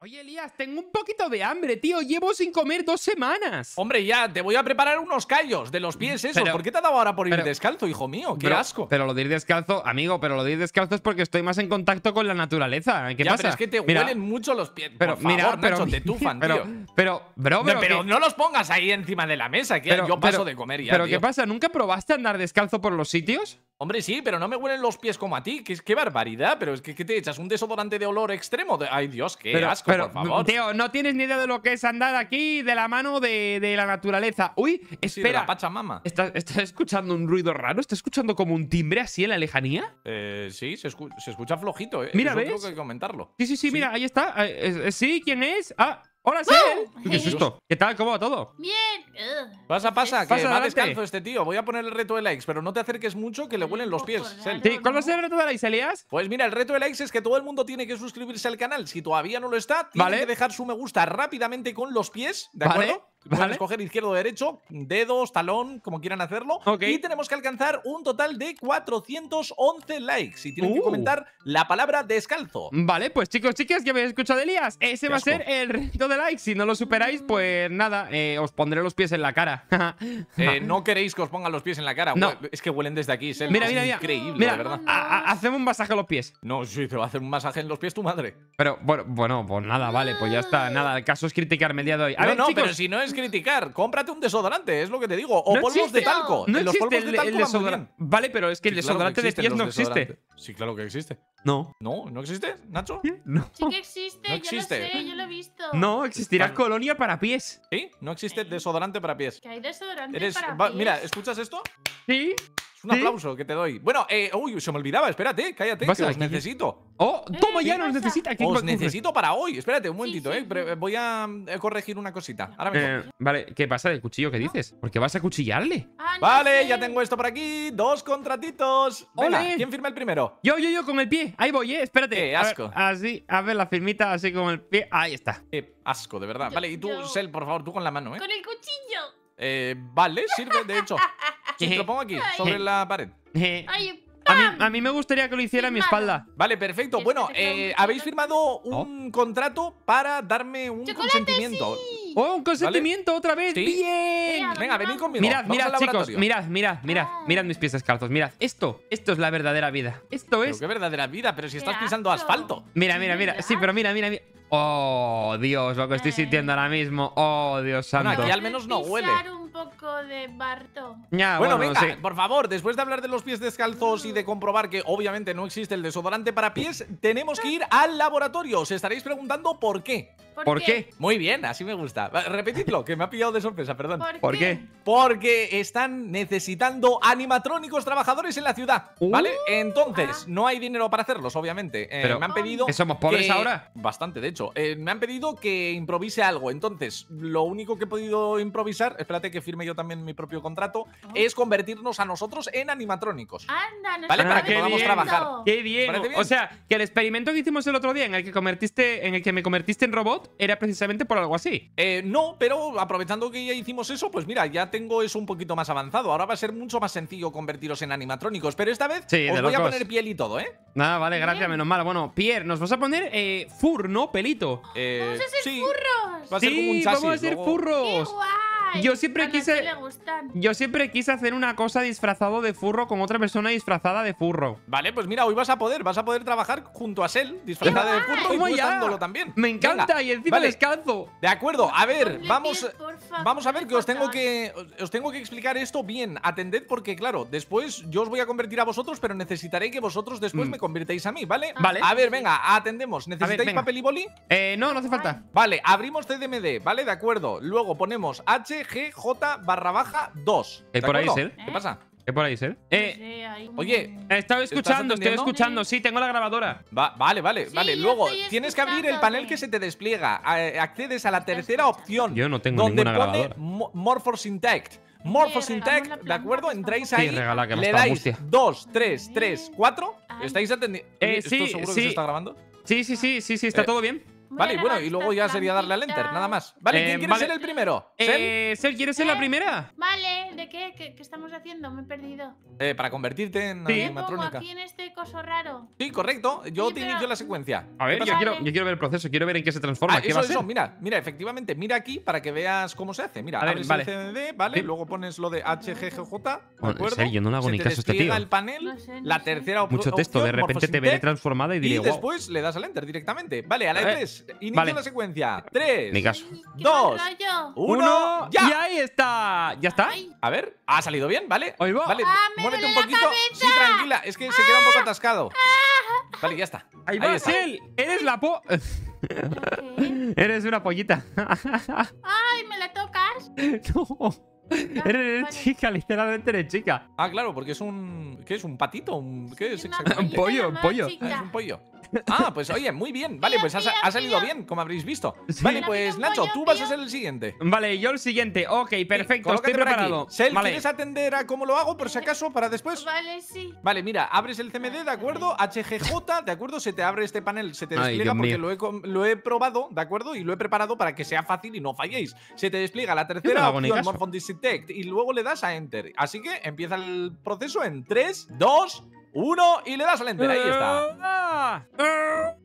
Oye, Elías, tengo un poquito de hambre, tío. Llevo sin comer dos semanas. Hombre, ya, te voy a preparar unos callos de los pies eso. ¿Por qué te ha dado ahora por ir descalzo, hijo mío? ¡Qué asco! Pero lo de ir descalzo, amigo, pero lo de ir descalzo es porque estoy más en contacto con la naturaleza. ¿Qué pasa? pero es que te huelen mucho los pies. Pero, por favor, mira, te tufan, tío. Pero, bro, pero, no, los pongas ahí encima de la mesa, que yo paso de comer ya, Pero, ¿qué pasa? ¿Nunca probaste andar descalzo por los sitios? Hombre, sí, pero no me huelen los pies como a ti. Qué, barbaridad, pero es que, te echas un desodorante de olor extremo. De... Ay, Dios, qué asco, por favor. Tío, no tienes ni idea de lo que es andar aquí de la mano de, la naturaleza. Uy, espera. Pachamama. ¿Estás, escuchando un ruido raro? ¿Estás escuchando como un timbre así en la lejanía? Eh, sí, se, escucha flojito. Eh. Mira, Tengo que comentarlo. Sí, sí, sí, mira, ahí está. Eh, eh, sí, ¿quién es? Ah, hola, sí. ¿Qué es ¿Qué tal? ¿Cómo va todo? Bien. Pasa, pasa, que pasa, va descalzo este tío. Voy a poner el reto de likes, pero no te acerques mucho que le huelen los pies. ¿Cuál va a ser el reto de likes, Elías? Pues mira, el reto de likes es que todo el mundo tiene que suscribirse al canal. Si todavía no lo está, tiene vale. que dejar su me gusta rápidamente con los pies, ¿de acuerdo? Vale. Pueden escoger izquierdo o derecho, dedos, talón, como quieran hacerlo. Y tenemos que alcanzar un total de 411 likes. Y tienen que uh. comentar la palabra descalzo. Vale, pues chicos, chicas, ya habéis escuchado Elías. Ese va a ser el reto de likes. Si no lo superáis, pues nada, eh, os pondré los pies en la cara. Eh, no queréis que os pongan los pies en la cara. Es que huelen desde aquí, Es Mira, mira, mira. Increíble, la verdad. hacemos un masaje a los pies. No, sí, te va a hacer un masaje en los pies tu madre. Pero bueno, bueno, pues nada, vale, pues ya está. Nada, el caso es criticarme el día de hoy. no, pero si no es criticar, cómprate un desodorante, es lo que te digo. O polvos de talco. Vale, pero es que el desodorante de pies no existe. Sí, claro que existe. No. ¿No? ¿No existe, Nacho? No. Sí que existe, no existe. yo lo sé, yo lo he visto. No, existirá colonia para pies. ¿Sí? No existe desodorante para pies. Que hay desodorante para pies. Mira, ¿escuchas esto? Sí. Un aplauso que te doy. Bueno, eh, uy, se me olvidaba, espérate, cállate, que los necesito. Oh, eh, toma ya, nos necesita. Os necesito para hoy. Espérate un momentito, eh. Voy a eh, corregir una cosita. Ahora eh, vale, ¿qué pasa del cuchillo que dices? Porque vas a cuchillarle. Ah, vale, ya tengo esto por aquí. Dos contratitos. Hola, ¿quién firma el primero? Yo, yo, yo, con el pie. Ahí voy, eh. Espérate. asco. así, a ver la firmita así con el pie. Ahí está. asco, de verdad. vale, y tú, Sel, por favor, tú con la mano, eh. Con el cuchillo. Eh, vale, sirve, de hecho. Si lo pongo aquí, sobre eh. la pared. Eh. a mí, me gustaría que lo hiciera a mi espalda. Vale, perfecto. Bueno, habéis firmado un oh. contrato para darme un consentimiento. ¡Oh, un consentimiento otra vez! ¡Bien! Venga, venid conmigo. Mirad, mirad, chicos. Mirad, mirad, mirad. Ah. Mirad mis pies descalzos. Mirad, esto, esto es la verdadera vida. Esto es. Pero ¿Qué verdadera vida? Pero si estás pisando asfalto. Mira, mira, mira. Sí, pero mira, mira, mira. Oh, Dios, lo que estoy sintiendo ahora mismo. Oh, Dios santo. Bueno, al menos no huele. un poco de Barto. bueno, venga, por favor, después de hablar de los pies descalzos y de comprobar que obviamente no existe el desodorante para pies, tenemos que ir al laboratorio. Os estaréis preguntando por qué. ¿Por, qué? Muy bien, así me gusta. Repetidlo, que me ha pillado de sorpresa, perdón. ¿Por, qué? Porque están necesitando animatrónicos trabajadores en la ciudad, ¿vale? Uh. Entonces, ah. no hay dinero para hacerlos, obviamente. Eh, Pero me han pedido... ¿Que ¿Somos pobres ahora? Bastante, de hecho. Eh, me han pedido que improvise algo. Entonces, lo único que he podido improvisar, espérate que firme yo también mi propio contrato, es convertirnos a nosotros en animatrónicos. Anda, ¿Vale? Para que podamos trabajar. ¡Qué bien! O sea, que el experimento que hicimos el otro día en el que, convertiste, en el que me convertiste en robot, era precisamente por algo así. Eh, no, pero aprovechando que ya hicimos eso, pues mira, ya tengo eso un poquito más avanzado. Ahora va a ser mucho más sencillo convertiros en animatrónicos, pero esta vez os voy a poner piel y todo, ¿eh? Nada, ah, vale, gracias, menos mal. Bueno, Pierre, nos vas a poner eh, fur, ¿no? Pelito. Eh, vamos a furros. Va a ser un vamos a ser furros yo siempre quise. Yo siempre quise hacer una cosa disfrazado de furro con otra persona disfrazada de furro. Vale, pues mira, hoy vas a poder, vas a poder trabajar junto a Sel, disfrazada de furro y también. Me encanta y encima vale. descanso. De acuerdo, a ver, vamos. Vamos a ver que os tengo que os tengo que explicar esto bien. Atended porque claro, después yo os voy a convertir a vosotros, pero necesitaré que vosotros después mm. me convirtáis a mí, ¿vale? Ah. Vale. A ver, venga, atendemos. ¿Necesitáis papel y boli? Eh, no, no hace falta. Vale, abrimos CDMD, ¿vale? De acuerdo. Luego ponemos HGJ barra baja 2. ¿Por ¿Eh? ¿Qué pasa? por ahí, ser Eh, oye, estaba escuchando, estoy escuchando. Sí, tengo la grabadora. vale, vale, vale. Luego, tienes que abrir el panel que se te despliega. Eh, accedes a la tercera opción. Yo no tengo donde ninguna Morphos Intact. Morphos Intact, ¿de acuerdo? Entráis ahí, Dos, tres, tres, le dais ¿Estáis atendiendo? Eh, seguro sí. que se está grabando? Sí, sí, sí, sí, sí, está eh, todo bien. Vale, bueno, y luego ya sería darle al enter, nada más. Vale, ¿quién quiere ser el primero? Eh, ¿Sel quiere ser la primera? Vale. ¿Qué, estamos haciendo? Me he perdido. Eh, para convertirte en sí. animatrónica. aquí en este coso raro. Sí, correcto. Yo te inicio la secuencia. A ver, yo quiero, ver el proceso, quiero ver en qué se transforma. Ah, eso, mira, mira, efectivamente, mira aquí para que veas cómo se hace. Mira, a vale. El CDD, ¿vale? Luego pones lo de HGGJ. Bueno, en serio, no lo hago ni caso este tío. el panel, la tercera opción. Mucho texto, de repente te ve transformada y diré. Y después le das al enter directamente. Vale, a la E3. E inicio la secuencia. Tres. ni caso. Y ahí está. Ya está. A ver. Ha salido bien, ¿vale? Ahí Vale, ah, muévete un poquito. Sí, tranquila. Es que se queda un poco atascado. Ah. vale, ya está. Ahí, va, Eres la po... Eres una pollita. Ay, ¿me la tocas? no. Eres, chica, literalmente eres chica. Ah, claro, porque es un. ¿Qué es? ¿Un patito? ¿Un, ¿Qué es exactamente? Un pollo, un pollo. Es un pollo. Ah, pues oye, muy bien. Vale, pues ha, salido bien, como habréis visto. Vale, pues Nacho, tú vas a ser el siguiente. Vale, yo el siguiente. Ok, perfecto, estoy preparado. ¿quieres atender a cómo lo hago por si acaso para después? Vale, sí. Vale, mira, abres el CMD, ¿de acuerdo? HGJ, ¿de acuerdo? Se te abre este panel, se te despliega porque lo he, probado, ¿de acuerdo? Y lo he preparado para que sea fácil y no falléis. Se te despliega la tercera opción, y luego le das a Enter. Así que empieza el proceso en 3, 2, uno y le das al enter. Ahí está. Ah.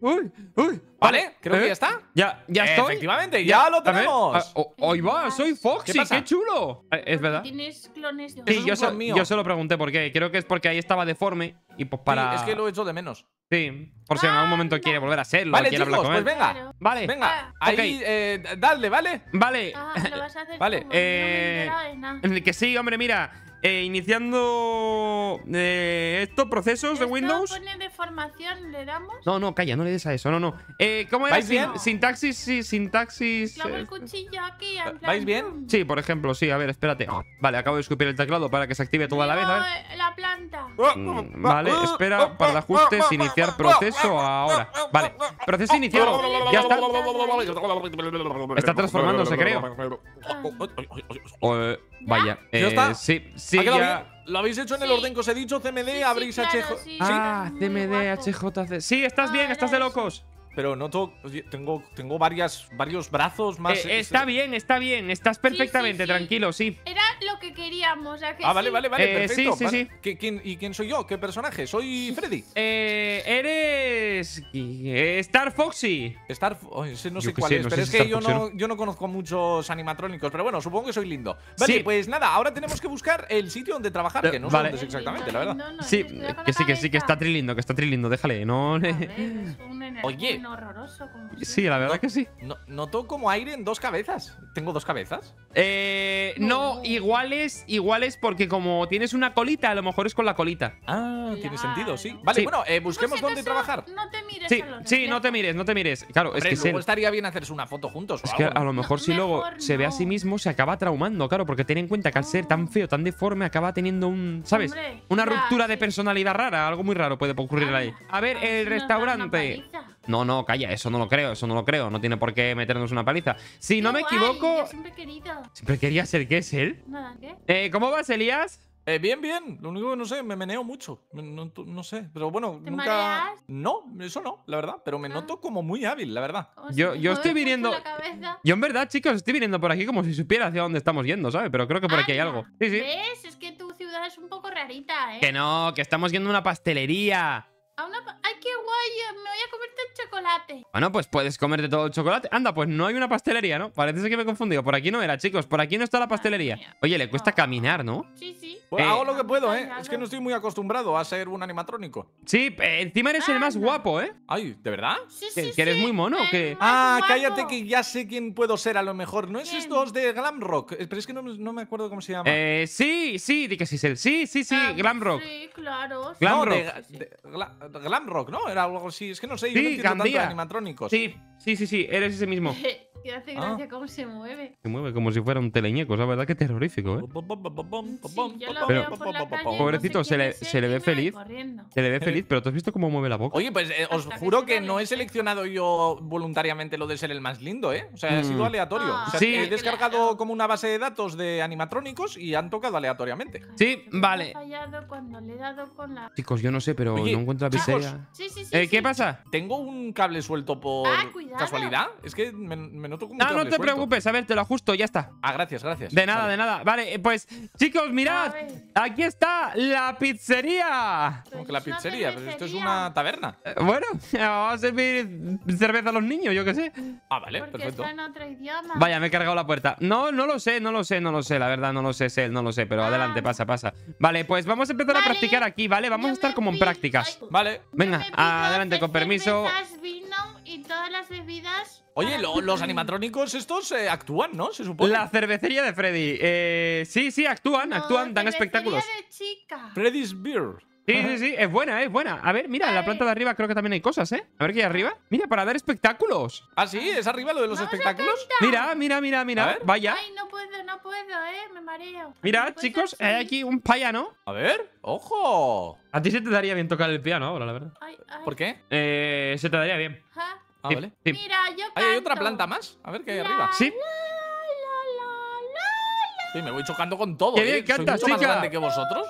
Uy, uy. Vale, ah, creo que eh, ya está. Ya, ya estoy. Efectivamente, ya, lo tenemos. Hoy ah, oh, va, soy Foxy, ¿Qué, chulo. Eh, es verdad. Tienes clones de Sí, yo, se, yo se lo pregunté por qué. Creo que es porque ahí estaba deforme y pues para. es que lo he hecho de menos. Sí, por si en algún momento quiere volver a serlo. Vale, chicos, con pues él. pues venga. Vale. Venga, ahí, eh, dale, ¿vale? Vale. Ah, lo vas a hacer vale. eh, Que sí, hombre, mira. Eh, iniciando eh, estos procesos de Windows. Pone deformación, ¿le damos? No, no, calla, no le des a eso, no, no. Eh, ¿Cómo es? sintaxis, sí, sintaxis. Eh, aquí. ¿Vais bien? Sí, por ejemplo, sí, a ver, espérate. vale, acabo de escupir el teclado para que se active toda la vez. A La planta. Mm, vale, espera, para ajustes, iniciar proceso ahora. Vale, proceso iniciado. Ya está. Está transformándose, creo. Ah. Eh... Vaya. ¿Ya eh, está? Sí, sí. Lo habéis hecho en el orden que os he dicho, CMD, abrís, HJ. Ah, CMD, HJC. Sí, estás bien, estás de locos. Pero no tengo, tengo varias, varios brazos más. Eh, eh, está bien, está bien, estás perfectamente tranquilo, sí que queríamos. que ah, vale, vale, vale, eh, perfecto. ¿Y quién soy yo? ¿Qué personaje? Soy Freddy. Eh, eres. Eh, Star Foxy. Star no sé cuál es, pero es, que yo no, conozco muchos animatrónicos. Pero bueno, supongo que soy lindo. Vale, pues nada, ahora tenemos que buscar el sitio donde trabajar, eh, que no sé dónde exactamente, la verdad. sí, que sí, que sí, que está trilindo, que está trilindo, déjale, no. Oye. sí, la verdad que sí. No, noto como aire en dos cabezas. ¿Tengo dos cabezas? Eh, no, iguales, iguales porque como tienes una colita, a lo mejor es con la colita. Ah, tiene sentido, sí. Vale, bueno, eh, busquemos dónde trabajar. No te mires. Sí, sí no te mires, no te mires. Claro, es que luego estaría bien hacerse una foto juntos. es que a lo mejor si luego se ve a sí mismo se acaba traumando, claro, porque ten en cuenta que al ser tan feo, tan deforme, acaba teniendo un, ¿sabes? una ruptura de personalidad rara, algo muy raro puede ocurrir ah, ahí. A ver, ah, el restaurante. No, no, calla, eso no lo creo, eso no lo creo. No tiene por qué meternos una paliza. Si no me equivoco. siempre Siempre quería ser qué es él. Eh, ¿Cómo vas, Elías? Eh, bien, bien. Lo único que no sé, me meneo mucho. No, sé. Pero bueno, ¿Te nunca. No, eso no, la verdad. Pero me ah. noto como muy hábil, la verdad. Yo, yo estoy viniendo. Yo en verdad, chicos, estoy viniendo por aquí como si supiera hacia dónde estamos yendo, ¿sabes? Pero creo que por aquí hay algo. Sí, sí. ¿Ves? Es que tu ciudad es un poco rarita, ¿eh? Que no, que estamos yendo a una pastelería. A una me voy a comerte el chocolate. Bueno, pues puedes comerte todo el chocolate. Anda, pues no hay una pastelería, ¿no? Parece que me he confundido. Por aquí no era, chicos. Por aquí no está la pastelería. Oye, le cuesta ah. caminar, ¿no? Sí, sí. Pues eh, hago lo que puedo, ¿eh? Es que no estoy muy acostumbrado a ser un animatrónico. Sí, eh, encima eres el más guapo, ¿eh? Ay, ¿de verdad? Sí, sí, Que eres muy mono, que... Ah, cállate que ya sé quién puedo ser a lo mejor. ¿No es estos de Glamrock? Rock? Eh, pero es que no, me acuerdo cómo se llama. Eh, sí, sí, di que sí es él. Sí, sí, sí, Glamrock Sí, claro. Glam ¿no? Era algo Es que no sé, animatrónicos. Sí, sí, sí, sí, eres ese mismo. Que hace ah. gracia cómo se mueve. Se mueve como si fuera un teleñeco, la verdad que terrorífico, ¿eh? pobrecito, se, le, se le ve feliz. Se le ve feliz, pero ¿tú has visto cómo mueve la boca? Oye, pues eh, os juro que, no he seleccionado yo voluntariamente lo de ser el más lindo, ¿eh? O sea, ha sido mm. aleatorio. Ah. sí. he descargado como una base de datos de animatrónicos y han tocado aleatoriamente. Sí, vale. Chicos, yo no sé, pero no encuentro la Sí, sí, sí, eh, ¿Qué pasa? Tengo un cable suelto por ah, casualidad. Es que me no te preocupes, a ver, te lo ajusto, ya está. Ah, gracias, gracias. De nada, de nada. Vale, eh, pues, chicos, mirad, aquí está la pizzería. ¿Cómo que la pues pizzería, pero esto es una taberna. Eh, bueno, vamos a servir cerveza a los niños, yo qué sé. Ah, vale, perfecto. Vaya, me he cargado la puerta. No, no lo sé, no lo sé, no lo sé, la verdad, no lo sé, él no lo sé, pero ah. adelante, pasa, pasa. Vale, pues vamos a empezar a practicar aquí, ¿vale? Vamos a estar como en prácticas. Vale. Venga, adelante, con permiso y todas las bebidas. Oye, los animatrónicos estos eh, actúan, ¿no? Se supone. La cervecería de Freddy. Eh, sí, sí, actúan, actúan, dan espectáculos. Freddy's Beer. Sí, sí, sí, es buena, es buena. A ver, mira, en la eh. planta de arriba creo que también hay cosas, ¿eh? A ver qué hay arriba. Mira, para dar espectáculos. ¿Ah, sí? ¿Es arriba lo de los espectáculos? Mira, mira, mira, mira. Vaya. Ay, no puedo, no puedo, ¿eh? Me mareo. Mira, chicos, hay aquí un payano. A ver, ojo. A ti se te daría bien tocar el piano ahora, la verdad. ¿Por qué? Eh, se te daría bien. Ah, Mira, yo ¿Hay otra planta más? A ver qué hay arriba. Sí. sí, me voy chocando con todo. ¿Qué eh. canta, más grande que vosotros?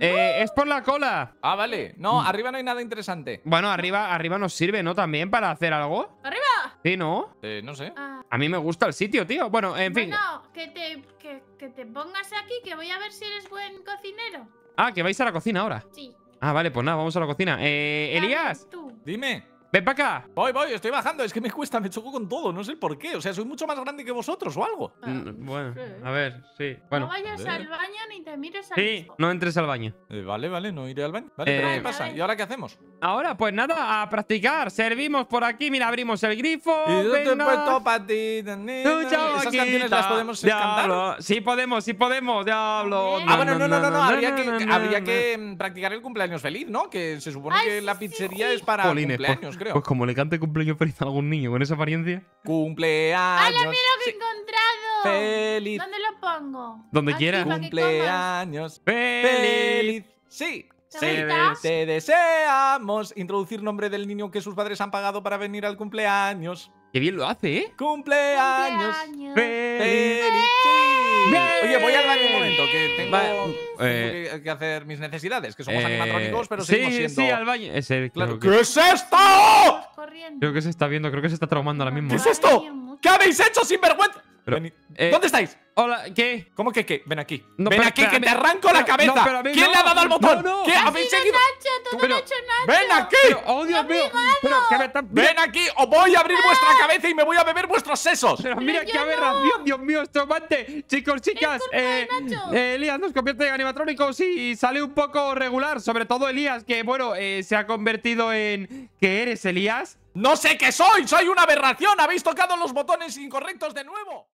Eh, eh, es por la cola. Ah, vale. No, arriba no hay nada interesante. Bueno, arriba, arriba nos sirve, ¿no? También para hacer algo. ¡Arriba! Sí, ¿no? Eh, no sé. Ah. A mí me gusta el sitio, tío. Bueno, en fin. No, que te, te pongas aquí, que voy a ver si eres buen cocinero. Ah, que vais a la cocina ahora. Sí. Ah, vale, pues nada, vamos a la cocina. Eh, Elías. Tú. Dime. ¡Ven para acá! Voy, voy, estoy bajando. Es que me cuesta, me choco con todo. No sé por qué. O sea, soy mucho más grande que vosotros o algo. Ah, mm, bueno, a ver, sí. Bueno. No vayas al baño ni te mires al Sí, no entres al baño. Eh, vale, vale, no iré al baño. Vale, eh, ¿qué pasa? ¿Y ahora qué hacemos? Ahora, pues nada, a practicar. Servimos por aquí, mira, abrimos el grifo. Y yo te he puesto para ti, Esas canciones las podemos cantar. Sí podemos, sí podemos, diablo. Ah, bueno, no, no, no, no. Habría que, habría que mm, practicar el cumpleaños feliz, ¿no? Que se supone que la pizzería es para cumpleaños. Pues. Pues como le cante cumpleaños feliz a algún niño con esa apariencia. ¡Cumpleaños! ¡Hala, mira lo que he encontrado! ¡Feliz! ¿Dónde lo pongo? Donde quieras. ¡Cumpleaños! ¡Feliz! ¡Sí! Sí. te deseamos introducir nombre del niño que sus padres han pagado para venir al cumpleaños. Qué bien lo hace, ¿eh? ¡Cumpleaños! ¡Feliz! Oye, voy al baño un momento, que tengo, eh, que, hacer mis necesidades, que somos eh, animatrónicos, pero sí, seguimos siendo… Sí, sí, al baño. Es el, claro, ¿Qué es esto? Creo que se está viendo, creo que se está traumando ahora mismo. ¿Qué es esto? ¿Qué habéis hecho, sinvergüenza? Eh, ¿Dónde estáis? Hola, ¿qué? ¿Cómo que qué? Ven aquí. Ven aquí, que te arranco la cabeza. ¿Quién le ha dado al botón? ¿Qué? ¿Habéis seguido? Nacho, Nacho. Oh, ¡Ven aquí! ¡Oh, Dios mío! Pero, me ¡Ven aquí o voy a abrir vuestra cabeza y me voy a beber vuestros sesos! Pero mira qué aberración, Dios mío, esto mate. Chicos, chicas, eh, eh, Elías nos convierte en animatrónicos y sale un poco regular. Sobre todo Elías, que bueno, eh, se ha convertido en... ¿Qué eres, Elías? ¡No sé qué soy! ¡Soy una aberración! ¡Habéis tocado los botones incorrectos de nuevo!